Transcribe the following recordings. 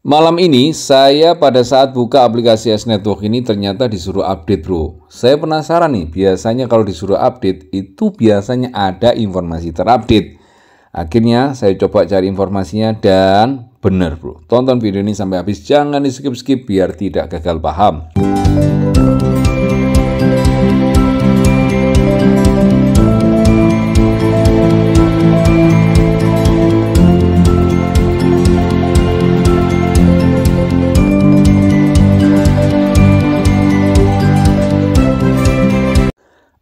Malam ini saya pada saat buka aplikasi S Network ini ternyata disuruh update bro. Saya penasaran nih, biasanya kalau disuruh update itu biasanya ada informasi terupdate. Akhirnya saya coba cari informasinya dan benar bro. Tonton video ini sampai habis, jangan di skip-skip biar tidak gagal paham.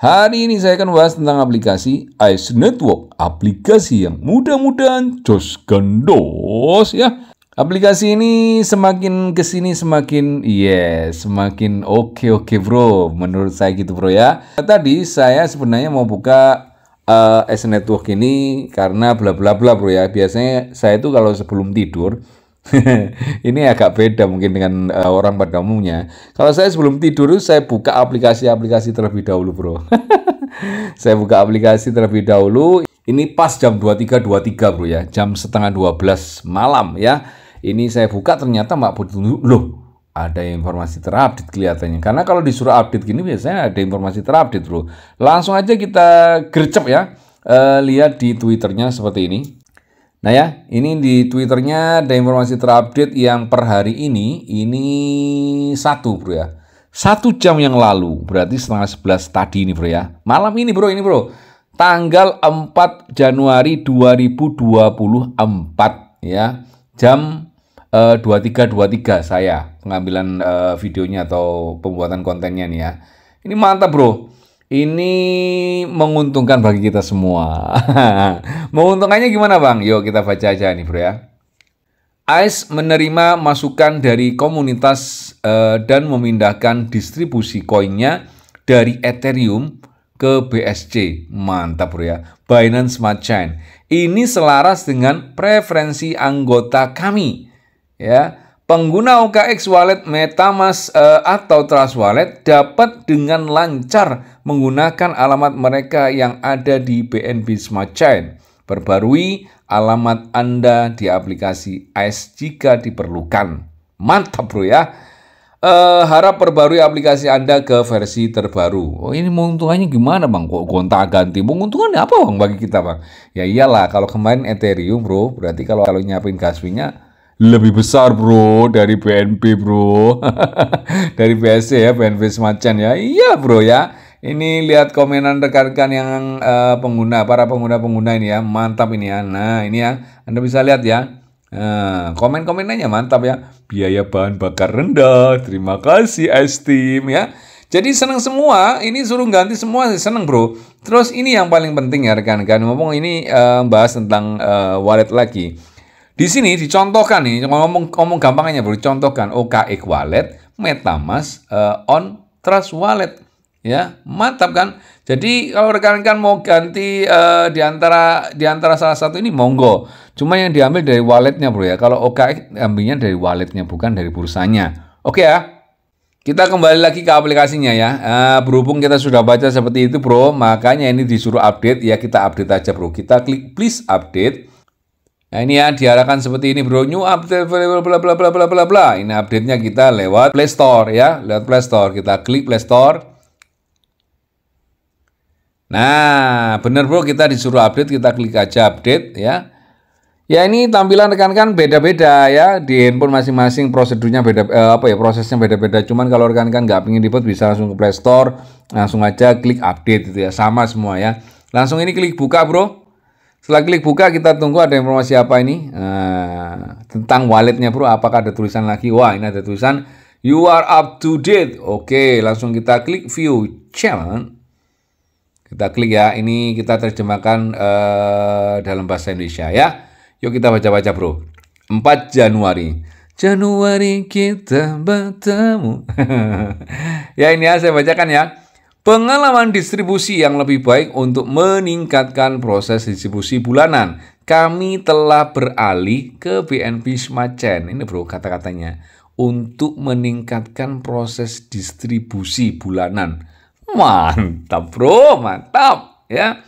Hari ini saya akan bahas tentang aplikasi Ice Network, aplikasi yang mudah-mudahan jos gendos ya. Aplikasi ini semakin kesini semakin yes, iya, semakin oke oke okay, bro, menurut saya gitu bro ya. Tadi saya sebenarnya mau buka uh, Network ini karena bla bla bla bro ya. Biasanya saya itu kalau sebelum tidur ini agak beda mungkin dengan uh, orang pada umumnya. Kalau saya sebelum tidur saya buka aplikasi-aplikasi terlebih dahulu, Bro. saya buka aplikasi terlebih dahulu. Ini pas jam 23.23, Bro ya. Jam setengah 12 malam ya. Ini saya buka ternyata Mbak Putri loh, ada informasi terupdate kelihatannya. Karena kalau disuruh update gini biasanya ada informasi terupdate, Bro. Langsung aja kita gercep ya. Uh, lihat di Twitternya seperti ini. Nah ya, ini di Twitternya ada informasi terupdate yang per hari ini, ini satu bro ya. Satu jam yang lalu, berarti setengah sebelas tadi ini bro ya. Malam ini bro, ini bro. Tanggal 4 Januari 2024 ya. Jam uh, eh, 2323 saya pengambilan uh, videonya atau pembuatan kontennya nih ya. Ini mantap bro ini menguntungkan bagi kita semua. Menguntungkannya gimana Bang? Yuk kita baca aja nih bro ya. AIS menerima masukan dari komunitas uh, dan memindahkan distribusi koinnya dari Ethereum ke BSC. Mantap bro ya. Binance Smart Chain. Ini selaras dengan preferensi anggota kami. Ya, Pengguna OKX Wallet MetaMask uh, atau Trust Wallet dapat dengan lancar menggunakan alamat mereka yang ada di BNB Smart Chain. Perbarui alamat Anda di aplikasi ICE jika diperlukan. Mantap bro ya. Uh, harap perbarui aplikasi Anda ke versi terbaru. Oh ini menguntungannya gimana bang? Kok gonta ganti? Menguntungkan apa bang bagi kita bang? Ya iyalah kalau kemarin Ethereum bro, berarti kalau kalau nyapin gaswingnya lebih besar bro dari BNP bro dari BSC ya BNP semacam ya iya bro ya ini lihat komenan rekan-rekan yang uh, pengguna para pengguna-pengguna ini ya mantap ini ya nah ini ya Anda bisa lihat ya Nah, komen-komenannya mantap ya. Biaya bahan bakar rendah. Terima kasih Estim ya. Jadi seneng semua, ini suruh ganti semua seneng bro. Terus ini yang paling penting ya rekan-rekan, ngomong ini uh, bahas tentang uh, wallet lagi. Di sini dicontohkan nih, ngomong ngomong gampangnya bro, contohkan OKX wallet, MetaMask uh, on Trust wallet ya. Mantap kan? Jadi kalau rekan-rekan mau ganti uh, di antara di antara salah satu ini monggo. Cuma yang diambil dari walletnya Bro ya. Kalau OKX ambilnya dari walletnya bukan dari bursanya. Oke ya. Kita kembali lagi ke aplikasinya ya. Uh, berhubung kita sudah baca seperti itu bro, makanya ini disuruh update ya kita update aja bro. Kita klik please update. Nah ini ya diarahkan seperti ini bro new update bla bla bla bla bla bla bla. Ini update-nya kita lewat Play Store ya, lewat Play Store. Kita klik Play Store. Nah, bener bro kita disuruh update, kita klik aja update ya. Ya ini tampilan rekan-rekan beda-beda ya di handphone masing-masing prosedurnya beda eh, apa ya prosesnya beda-beda. Cuman kalau rekan-rekan nggak pingin ribet bisa langsung ke Play Store, langsung aja klik update itu ya sama semua ya. Langsung ini klik buka bro. Setelah klik buka kita tunggu ada informasi apa ini nah, tentang walletnya bro. Apakah ada tulisan lagi? Wah ini ada tulisan you are up to date. Oke langsung kita klik view challenge. Kita klik ya. Ini kita terjemahkan uh, dalam bahasa Indonesia ya. Yuk kita baca-baca bro. 4 Januari. Januari kita bertemu. ya ini ya saya bacakan ya. Pengalaman distribusi yang lebih baik untuk meningkatkan proses distribusi bulanan. Kami telah beralih ke BNP Smart Chain. Ini bro kata-katanya. Untuk meningkatkan proses distribusi bulanan. Mantap bro, mantap ya.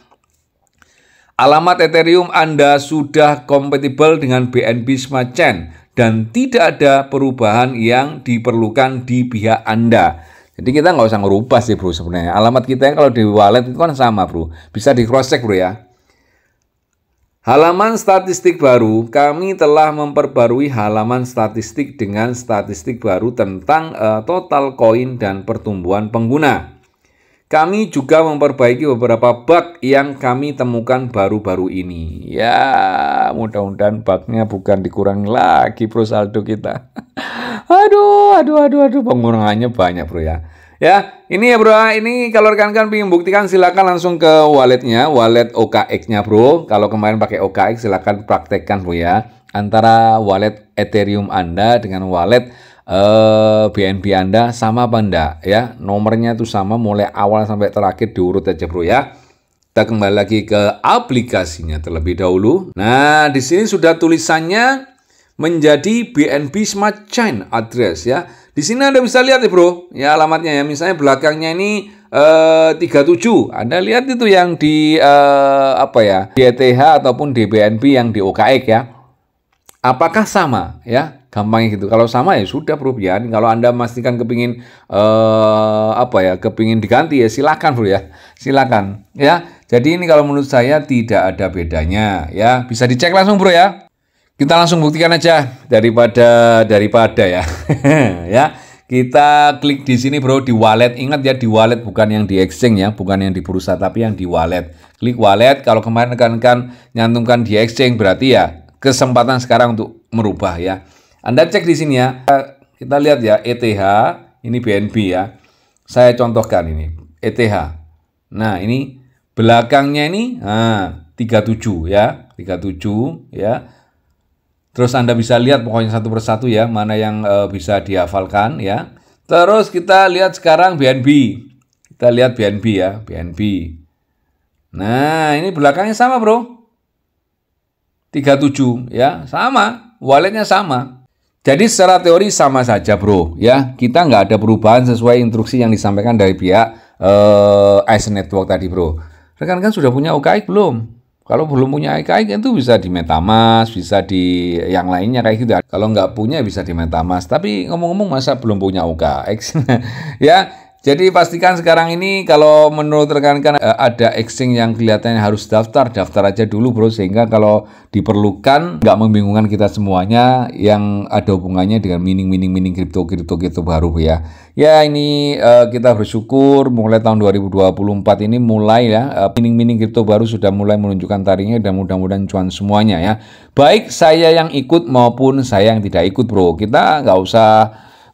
Alamat Ethereum Anda sudah kompatibel dengan BNP Smart Chain dan tidak ada perubahan yang diperlukan di pihak Anda. Jadi kita nggak usah ngerubah sih bro sebenarnya. Alamat kita yang kalau di wallet itu kan sama bro. Bisa di cross check bro ya. Halaman statistik baru, kami telah memperbarui halaman statistik dengan statistik baru tentang uh, total koin dan pertumbuhan pengguna. Kami juga memperbaiki beberapa bug yang kami temukan baru-baru ini. Ya, mudah-mudahan bugnya bukan dikurangi lagi bro. saldo kita. Aduh, aduh, aduh, aduh, pengurangannya banyak bro ya. Ya, ini ya bro, ini kalau rekan-rekan ingin buktikan silakan langsung ke walletnya, wallet OKX-nya bro. Kalau kemarin pakai OKX silakan praktekkan bro ya. Antara wallet Ethereum Anda dengan wallet eh, BNB Anda sama apa enggak ya. Nomornya itu sama mulai awal sampai terakhir diurut aja bro ya. Kita kembali lagi ke aplikasinya terlebih dahulu. Nah, di sini sudah tulisannya menjadi BNB Smart Chain address ya. Di sini Anda bisa lihat ya bro, ya alamatnya ya. Misalnya belakangnya ini eh, 37. Anda lihat itu yang di eh, apa ya, DTH ataupun DBNB yang di OKX ya. Apakah sama ya? Gampangnya gitu. Kalau sama ya sudah bro ya. Kalau Anda memastikan kepingin eh, apa ya, kepingin diganti ya silakan bro ya. Silakan ya. Jadi ini kalau menurut saya tidak ada bedanya ya. Bisa dicek langsung bro ya. Kita langsung buktikan aja daripada daripada ya. ya. Kita klik di sini bro di wallet. Ingat ya di wallet bukan yang di exchange ya, bukan yang di bursa tapi yang di wallet. Klik wallet kalau kemarin kan kan nyantumkan di exchange berarti ya kesempatan sekarang untuk merubah ya. Anda cek di sini ya. Kita lihat ya ETH, ini BNB ya. Saya contohkan ini ETH. Nah, ini belakangnya ini nah, 37 ya, 37 ya. Terus Anda bisa lihat pokoknya satu persatu ya, mana yang e, bisa dihafalkan ya. Terus kita lihat sekarang BNB. Kita lihat BNB ya, BNB. Nah, ini belakangnya sama, Bro. 37 ya, sama. Walletnya sama. Jadi secara teori sama saja, Bro, ya. Kita nggak ada perubahan sesuai instruksi yang disampaikan dari pihak eh, Ice Network tadi, Bro. Rekan-rekan sudah punya UKI belum? Kalau belum punya IKI itu bisa di MetaMask, bisa di yang lainnya kayak gitu. Kalau nggak punya bisa di MetaMask. Tapi ngomong-ngomong masa belum punya UKX? ya, jadi pastikan sekarang ini kalau menurut rekan-rekan eh, ada exchange yang kelihatannya harus daftar, daftar aja dulu bro sehingga kalau diperlukan nggak membingungkan kita semuanya yang ada hubungannya dengan mining-mining-mining kripto-kripto kripto gitu baru ya. Ya ini uh, kita bersyukur mulai tahun 2024 ini mulai ya eh, mining-mining kripto baru sudah mulai menunjukkan tarinya dan mudah-mudahan cuan semuanya ya. Baik saya yang ikut maupun saya yang tidak ikut bro. Kita nggak usah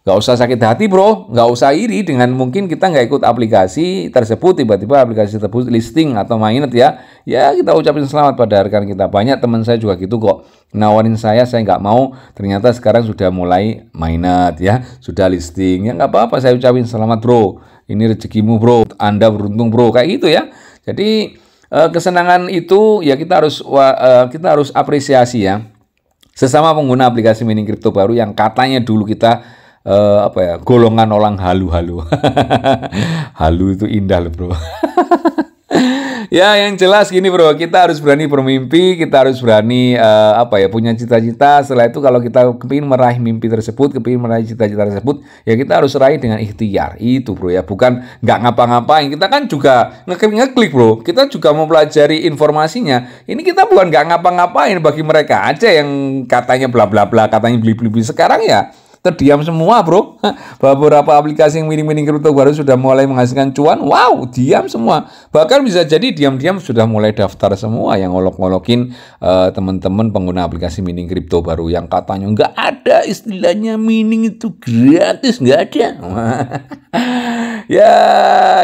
Gak usah sakit hati bro, gak usah iri dengan mungkin kita gak ikut aplikasi tersebut, tiba-tiba aplikasi tersebut listing atau mainet ya. Ya kita ucapin selamat pada rekan kita. Banyak teman saya juga gitu kok, nawarin saya, saya gak mau, ternyata sekarang sudah mulai mainet ya, sudah listing. Ya nggak apa-apa, saya ucapin selamat bro, ini rezekimu bro, Anda beruntung bro, kayak gitu ya. Jadi eh, kesenangan itu ya kita harus eh, kita harus apresiasi ya sesama pengguna aplikasi mining kripto baru yang katanya dulu kita uh, apa ya golongan orang halu-halu. halu itu indah loh bro. ya yang jelas gini bro, kita harus berani bermimpi, kita harus berani uh, apa ya punya cita-cita. Setelah itu kalau kita kepingin meraih mimpi tersebut, kepingin meraih cita-cita tersebut, ya kita harus raih dengan ikhtiar itu bro ya, bukan nggak ngapa-ngapain. Kita kan juga ngeklik ngeklik bro, kita juga mempelajari informasinya. Ini kita bukan nggak ngapa-ngapain bagi mereka aja yang katanya bla bla bla, katanya beli beli sekarang ya terdiam semua bro beberapa aplikasi yang miring-miring kripto baru sudah mulai menghasilkan cuan wow diam semua bahkan bisa jadi diam-diam sudah mulai daftar semua yang ngolok-ngolokin uh, teman-teman pengguna aplikasi mining kripto baru yang katanya nggak ada istilahnya mining itu gratis nggak ada ya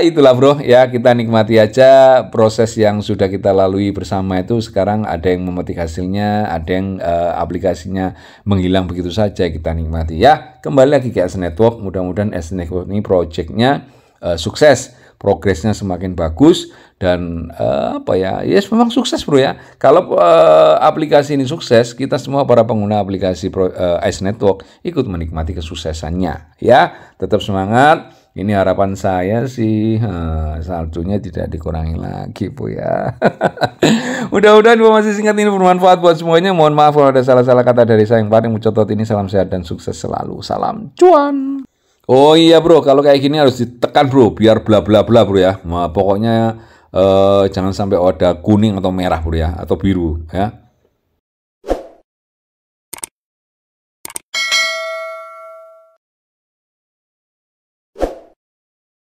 itulah bro ya kita nikmati aja proses yang sudah kita lalui bersama itu sekarang ada yang memetik hasilnya ada yang uh, aplikasinya menghilang begitu saja kita nikmati ya kembali lagi ke S Network mudah-mudahan S Network ini projectnya uh, sukses progresnya semakin bagus dan uh, apa ya yes memang sukses bro ya kalau uh, aplikasi ini sukses kita semua para pengguna aplikasi uh, Ice Network ikut menikmati kesuksesannya ya tetap semangat ini harapan saya sih ha, eh, saljunya tidak dikurangi lagi bu ya. Mudah-mudahan masih singkat ini bermanfaat buat semuanya. Mohon maaf kalau ada salah-salah kata dari saya yang paling mencotot ini. Salam sehat dan sukses selalu. Salam cuan. Oh iya bro, kalau kayak gini harus ditekan bro, biar bla bla bla bro ya. Nah, pokoknya eh, jangan sampai ada kuning atau merah bro ya, atau biru ya.